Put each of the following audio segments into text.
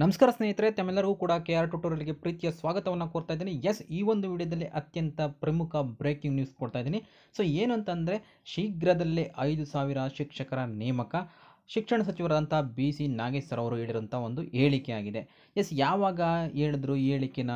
ನಮಸ್ಕಾರ ಸ್ನೇಹಿತರೆ ತಮ್ಮೆಲ್ಲರಿಗೂ ಕೂಡ ಕೆ ಆರ್ ಟುಟೋರಿಯಲ್ಗೆ ಪ್ರೀತಿಯ ಸ್ವಾಗತವನ್ನು ಕೊಡ್ತಾ ಇದ್ದೀನಿ ಎಸ್ ಈ ಒಂದು ವಿಡಿಯೋದಲ್ಲಿ ಅತ್ಯಂತ ಪ್ರಮುಖ ಬ್ರೇಕಿಂಗ್ ನ್ಯೂಸ್ ಕೊಡ್ತಾ ಇದ್ದೀನಿ ಸೊ ಏನು ಅಂತಂದರೆ ಶೀಘ್ರದಲ್ಲೇ ಐದು ಸಾವಿರ ಶಿಕ್ಷಕರ ನೇಮಕ ಶಿಕ್ಷಣ ಸಚಿವರಾದಂಥ ಬಿ ಸಿ ನಾಗೇಶ್ವರ ಅವರು ಹೇಳಿರೋಂಥ ಒಂದು ಹೇಳಿಕೆ ಆಗಿದೆ ಎಸ್ ಯಾವಾಗ ಹೇಳಿದ್ರು ಈ ಹೇಳಿಕೆನ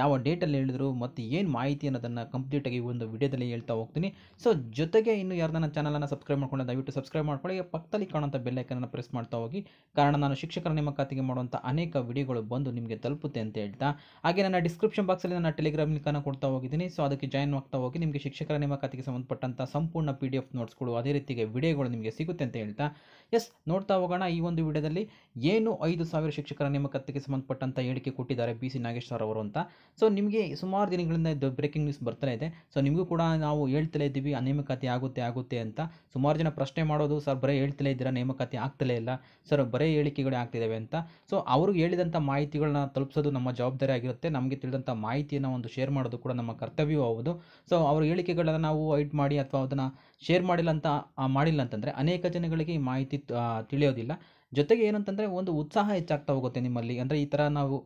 ಯಾವ ಡೇಟಲ್ಲಿ ಹೇಳಿದ್ರು ಮತ್ತು ಏನು ಮಾಹಿತಿ ಅನ್ನೋದನ್ನು ಕಂಪ್ಲೀಟಾಗಿ ಈ ಒಂದು ವಿಡಿಯೋದಲ್ಲಿ ಹೇಳ್ತಾ ಹೋಗ್ತೀನಿ ಸೊ ಜೊತೆಗೆ ಇನ್ನು ಯಾರು ನನ್ನ ಚಾನಲನ್ನು ಸಬ್ಸ್ಕ್ರೈಬ್ ಮಾಡ್ಕೊಂಡು ದಯವಿಟ್ಟು ಸಬ್ಸ್ಕ್ರೈಬ್ ಮಾಡ್ಕೊಳ್ಳಿ ಪಕ್ಕದಲ್ಲಿ ಕಾಣುವಂಥ ಬೆಲ್ಲೈಕನನ್ನು ಪ್ರೆಸ್ ಮಾಡ್ತಾ ಹೋಗಿ ಕಾರಣ ನಾನು ಶಿಕ್ಷಕರ ನೇಮಕಾತಿಗೆ ಮಾಡುವಂಥ ಅನೇಕ ವಿಡಿಯೋಗಳು ಬಂದು ನಿಮಗೆ ತಲುಪುತ್ತೆ ಅಂತ ಹೇಳ್ತಾ ಹಾಗೆ ನನ್ನ ಡಿಸ್ಕ್ರಿಪ್ಷನ್ ಬಾಕ್ಸಲ್ಲಿ ನಾನು ಟೆಲಿಗ್ರಾಮ್ ಲಿಂಕನ್ನು ಕೊಡ್ತಾ ಹೋಗಿದ್ದೀನಿ ಸೊ ಅದಕ್ಕೆ ಜಾಯ್ನ್ ಆಗ್ತಾ ಹೋಗಿ ನಿಮಗೆ ಶಿಕ್ಷಕರ ನೇಮಕಾತಿಗೆ ಸಂಬಂಧಪಟ್ಟಂಥ ಸಂಪೂರ್ಣ ಪಿ ಡಿ ಎಫ್ ನೋಟ್ಸ್ಗಳು ಅದೇ ರೀತಿಗೆ ವಿಡಿಯೋಗಳು ನಿಮಗೆ ಸಿಗುತ್ತೆ ಅಂತ ಹೇಳ್ತಾ ಎಸ್ ನೋಡ್ತಾ ಹೋಗೋಣ ಈ ಒಂದು ವಿಡಿಯೋದಲ್ಲಿ ಏನು ಐದು ಸಾವಿರ ಶಿಕ್ಷಕರ ನೇಮಕಾತಿಗೆ ಸಂಬಂಧಪಟ್ಟಂಥ ಹೇಳಿಕೆ ಕೊಟ್ಟಿದ್ದಾರೆ ಬಿ ಸಿ ನಾಗೇಶ್ ಸರ್ ಅವರು ಅಂತ ಸೊ ನಿಮಗೆ ಸುಮಾರು ದಿನಗಳಿಂದ ಇದು ಬ್ರೇಕಿಂಗ್ ನ್ಯೂಸ್ ಬರ್ತಾ ಇದೆ ಸೊ ನಿಮಗೂ ಕೂಡ ನಾವು ಹೇಳ್ತಲೇ ಇದ್ದೀವಿ ನೇಮಕಾತಿ ಆಗುತ್ತೆ ಆಗುತ್ತೆ ಅಂತ ಸುಮಾರು ಜನ ಪ್ರಶ್ನೆ ಮಾಡೋದು ಸರ್ ಬರೇ ಹೇಳ್ತಲೇ ಇದ್ದೀರಾ ನೇಮಕಾತಿ ಆಗ್ತಲೇ ಇಲ್ಲ ಸರ್ ಬರೇ ಹೇಳಿಕೆಗಳೇ ಆಗ್ತಿದ್ದಾವೆ ಅಂತ ಸೊ ಅವ್ರಿಗೆ ಹೇಳಿದಂಥ ಮಾಹಿತಿಗಳನ್ನ ತಲುಪಿಸೋದು ನಮ್ಮ ಜವಾಬ್ದಾರಿ ಆಗಿರುತ್ತೆ ನಮಗೆ ತಿಳಿದಂಥ ಮಾಹಿತಿಯನ್ನು ಒಂದು ಶೇರ್ ಮಾಡೋದು ಕೂಡ ನಮ್ಮ ಕರ್ತವ್ಯವೂ ಹೌದು ಸೊ ಅವ್ರ ಹೇಳಿಕೆಗಳನ್ನು ನಾವು ಹೈಡ್ ಮಾಡಿ ಅಥವಾ ಅದನ್ನು ಶೇರ್ ಮಾಡಿಲ್ಲ ಅಂತ ಮಾಡಿಲ್ಲ ಅಂತಂದರೆ ಅನೇಕ ಜನಗಳಿಗೆ ಈ ಮಾಹಿತಿ ತಿಳಿಯೋದಿಲ್ಲ ಜೊತೆಗೆ ಏನಂತಂದರೆ ಒಂದು ಉತ್ಸಾಹ ಹೆಚ್ಚಾಗ್ತಾ ಹೋಗುತ್ತೆ ನಿಮ್ಮಲ್ಲಿ ಅಂದರೆ ಈ ಥರ ನಾವು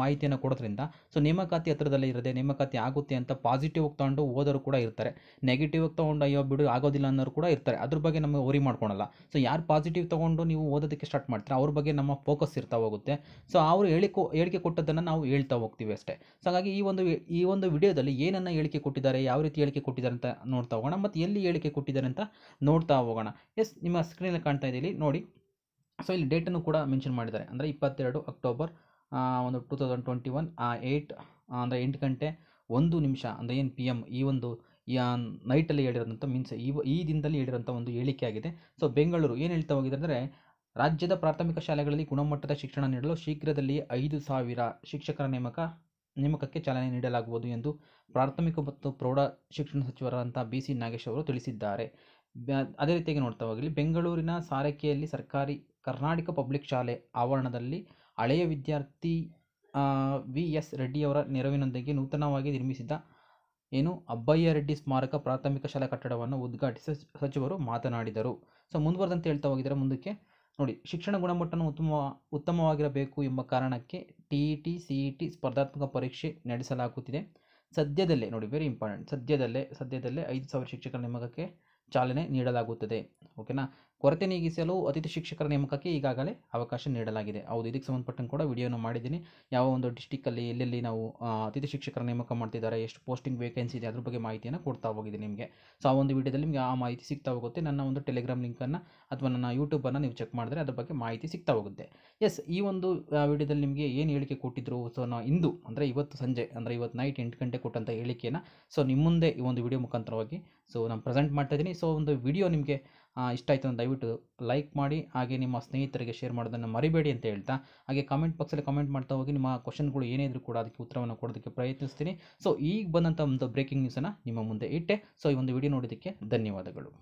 ಮಾಹಿತಿಯನ್ನು ಕೊಡೋದ್ರಿಂದ ಸೊ ನೇಮಕಾತಿ ಹತ್ರದಲ್ಲಿ ಇರದೆ ನೇಮಕಾತಿ ಆಗುತ್ತೆ ಅಂತ ಪಾಸಿಟಿವ್ ತಗೊಂಡು ಓದೋರು ಕೂಡ ಇರ್ತಾರೆ ನೆಗೆಟಿವ್ ತೊಗೊಂಡು ಅಯ್ಯೋ ಬಿಡು ಆಗೋದಿಲ್ಲ ಅನ್ನೋರು ಕೂಡ ಇರ್ತಾರೆ ಅದ್ರ ಬಗ್ಗೆ ನಮಗೆ ವರಿ ಮಾಡ್ಕೊಳಲ್ಲ ಸೊ ಯಾರು ಪಾಸಿಟಿವ್ ತೊಗೊಂಡು ನೀವು ಓದೋದಕ್ಕೆ ಸ್ಟಾರ್ಟ್ ಮಾಡ್ತಾರೆ ಅವ್ರ ಬಗ್ಗೆ ನಮ್ಮ ಫೋಕಸ್ ಇರ್ತಾ ಹೋಗುತ್ತೆ ಸೊ ಅವರು ಹೇಳಿಕೊ ಹೇಳಿಕೆ ಕೊಟ್ಟದ್ದನ್ನು ನಾವು ಹೇಳ್ತಾ ಹೋಗ್ತೀವಿ ಅಷ್ಟೇ ಸೊ ಹಾಗಾಗಿ ಈ ಒಂದು ಈ ಒಂದು ವಿಡಿಯೋದಲ್ಲಿ ಏನನ್ನು ಹೇಳಿಕೆ ಕೊಟ್ಟಿದ್ದಾರೆ ಯಾವ ರೀತಿ ಹೇಳಿಕೆ ಕೊಟ್ಟಿದ್ದಾರೆ ಅಂತ ನೋಡ್ತಾ ಹೋಗೋಣ ಮತ್ತು ಎಲ್ಲಿ ಹೇಳಿಕೆ ಕೊಟ್ಟಿದ್ದಾರೆ ಅಂತ ನೋಡ್ತಾ ಹೋಗೋಣ ಎಸ್ ನಿಮ್ಮ ಸ್ಕ್ರೀನಲ್ಲಿ ಕಾಣ್ತಾ ಇದ್ದೀವಿ ನೋಡಿ ಸೊ ಇಲ್ಲಿ ಡೇಟನ್ನು ಕೂಡ ಮೆನ್ಷನ್ ಮಾಡಿದ್ದಾರೆ ಅಂದರೆ ಇಪ್ಪತ್ತೆರಡು ಅಕ್ಟೋಬರ್ ಒಂದು two thousand twenty one eight ಅಂದರೆ ಎಂಟು ಗಂಟೆ ಒಂದು ನಿಮಿಷ ಅಂದರೆ ಏನು ಪಿ ಎಮ್ ಈ ಒಂದು ನೈಟಲ್ಲಿ ಹೇಳಿರೋಂಥ ಮೀನ್ಸ್ ಈ ಈ ದಿನದಲ್ಲಿ ಹೇಳಿರೋಂಥ ಒಂದು ಹೇಳಿಕೆ ಆಗಿದೆ ಸೊ ಬೆಂಗಳೂರು ಏನು ಹೇಳ್ತಾ ಹೋಗಿದೆ ಅಂದರೆ ರಾಜ್ಯದ ಪ್ರಾಥಮಿಕ ಶಾಲೆಗಳಲ್ಲಿ ಗುಣಮಟ್ಟದ ಶಿಕ್ಷಣ ನೀಡಲು ಶೀಘ್ರದಲ್ಲಿ ಐದು ಸಾವಿರ ಶಿಕ್ಷಕರ ನೇಮಕ ನೇಮಕಕ್ಕೆ ಚಾಲನೆ ನೀಡಲಾಗುವುದು ಎಂದು ಪ್ರಾಥಮಿಕ ಮತ್ತು ಪ್ರೌಢ ಶಿಕ್ಷಣ ಸಚಿವರಾದಂಥ ಬಿ ಸಿ ನಾಗೇಶ್ ಅವರು ತಿಳಿಸಿದ್ದಾರೆ ಬ್ಯಾ ಅದೇ ರೀತಿಯಾಗಿ ನೋಡ್ತಾ ಹೋಗಲಿ ಬೆಂಗಳೂರಿನ ಸಾರಕಿಯಲ್ಲಿ ಸರ್ಕಾರಿ ಕರ್ನಾಟಕ ಪಬ್ಲಿಕ್ ಶಾಲೆ ಆವರಣದಲ್ಲಿ ಹಳೆಯ ವಿದ್ಯಾರ್ಥಿ ವಿ ಎಸ್ ರೆಡ್ಡಿಯವರ ನೆರವಿನೊಂದಿಗೆ ನೂತನವಾಗಿ ನಿರ್ಮಿಸಿದ ಏನು ಅಬ್ಬಯ್ಯ ರೆಡ್ಡಿ ಸ್ಮಾರಕ ಪ್ರಾಥಮಿಕ ಶಾಲಾ ಕಟ್ಟಡವನ್ನು ಉದ್ಘಾಟಿಸಿ ಸಚಿವರು ಮಾತನಾಡಿದರು ಸೊ ಮುಂದುವರೆದಂತೆ ಹೇಳ್ತಾ ಹೋಗಿದ್ದಾರೆ ಮುಂದಕ್ಕೆ ನೋಡಿ ಶಿಕ್ಷಣ ಗುಣಮಟ್ಟವನ್ನು ಉತ್ತಮ ಉತ್ತಮವಾಗಿರಬೇಕು ಎಂಬ ಕಾರಣಕ್ಕೆ T E T C E T ಸ್ಪರ್ಧಾತ್ಮಕ ಪರೀಕ್ಷೆ ನಡೆಸಲಾಗುತ್ತಿದೆ ಸದ್ಯದಲ್ಲೇ ನೋಡಿ ವೆರಿ ಇಂಪಾರ್ಟೆಂಟ್ ಸದ್ಯದಲ್ಲೇ ಸದ್ಯದಲ್ಲೇ ಐದು ಸಾವಿರ ಶಿಕ್ಷಕರ ನೇಮಕಕ್ಕೆ ಚಾಲನೆ ನೀಡಲಾಗುತ್ತದೆ ಓಕೆನಾ ಕೊರತೆ ನೀಗಿಸಲು ಅತಿಥಿ ಶಿಕ್ಷಕರ ನೇಮಕಕ್ಕೆ ಈಗಾಗಲೇ ಅವಕಾಶ ನೀಡಲಾಗಿದೆ ಹೌದು ಇದಕ್ಕೆ ಸಂಬಂಧಪಟ್ಟಂಗೆ ಕೂಡ ವಿಡಿಯೋನ ಮಾಡಿದ್ದೀನಿ ಯಾವ ಒಂದು ಡಿಸ್ಟಿಕ್ಕಲ್ಲಿ ಎಲ್ಲೆಲ್ಲಿ ನಾವು ಅತಿಥಿ ಶಿಕ್ಷಕರ ನೇಮಕ ಮಾಡ್ತಿದ್ದಾರೆ ಎಷ್ಟು ಪೋಸ್ಟಿಂಗ್ ವೇಕೆನ್ಸಿ ಇದೆ ಅದ್ರ ಬಗ್ಗೆ ಮಾಹಿತಿಯನ್ನು ಕೊಡ್ತಾ ಹೋಗಿದೆ ನಿಮಗೆ ಸೊ ಆ ಒಂದು ವಿಡಿಯೋದಲ್ಲಿ ನಿಮಗೆ ಆ ಮಾಹಿತಿ ಸಿಗ್ತಾ ಹೋಗುತ್ತೆ ನನ್ನ ಒಂದು ಟೆಲಿಗ್ರಾಮ್ ಲಿಂಕನ್ನು ಅಥವಾ ನನ್ನ ಯೂಟ್ಯೂಬನ್ನು ನೀವು ಚೆಕ್ ಮಾಡಿದ್ರೆ ಅದ್ರ ಬಗ್ಗೆ ಮಾಹಿತಿ ಸಿಗ್ತಾ ಹೋಗುತ್ತೆ ಎಸ್ ಈ ಒಂದು ವಿಡಿಯೋದಲ್ಲಿ ನಿಮಗೆ ಏನು ಹೇಳಿಕೆ ಕೊಟ್ಟಿದ್ರು ಸೊ ನಾವು ಇಂದು ಅಂದರೆ ಇವತ್ತು ಸಂಜೆ ಅಂದರೆ ಇವತ್ತು ನೈಟ್ ಎಂಟು ಗಂಟೆ ಕೊಟ್ಟಂಥ ಹೇಳಿಕೆಯನ್ನು ಸೊ ನಿಮ್ಮ ಮುಂದೆ ಈ ಒಂದು ವಿಡಿಯೋ ಮುಖಾಂತರವಾಗಿ ಸೊ ನಾನು ಪ್ರೆಸೆಂಟ್ ಮಾಡ್ತಾ ಇದ್ದೀನಿ ಸೊ ಒಂದು ವಿಡಿಯೋ ನಿಮಗೆ ಇಷ್ಟ ಆಯಿತು ಅಂತ ದಯವಿಟ್ಟು ಲೈಕ್ ಮಾಡಿ ಹಾಗೆ ನಿಮ್ಮ ಸ್ನೇಹಿತರಿಗೆ ಶೇರ್ ಮಾಡೋದನ್ನು ಮರಿಬೇಡಿ ಅಂತ ಹೇಳ್ತಾ ಹಾಗೆ ಕಮೆಂಟ್ ಬಾಕ್ಸಲ್ಲಿ ಕಮೆಂಟ್ ಮಾಡ್ತಾ ಹೋಗಿ ನಿಮ್ಮ ಕ್ವಶನ್ಗಳು ಏನೇ ಇದ್ರೂ ಕೂಡ ಅದಕ್ಕೆ ಉತ್ತರವನ್ನು ಕೊಡೋದಕ್ಕೆ ಪ್ರಯತ್ನಿಸ್ತೀನಿ ಸೊ ಈಗ ಬಂದಂಥ ಒಂದು ಬ್ರೇಕಿಂಗ್ ನ್ಯೂಸನ್ನು ನಿಮ್ಮ ಮುಂದೆ ಇಟ್ಟೆ ಸೊ ಈ ಒಂದು ವಿಡಿಯೋ ನೋಡೋದಕ್ಕೆ ಧನ್ಯವಾದಗಳು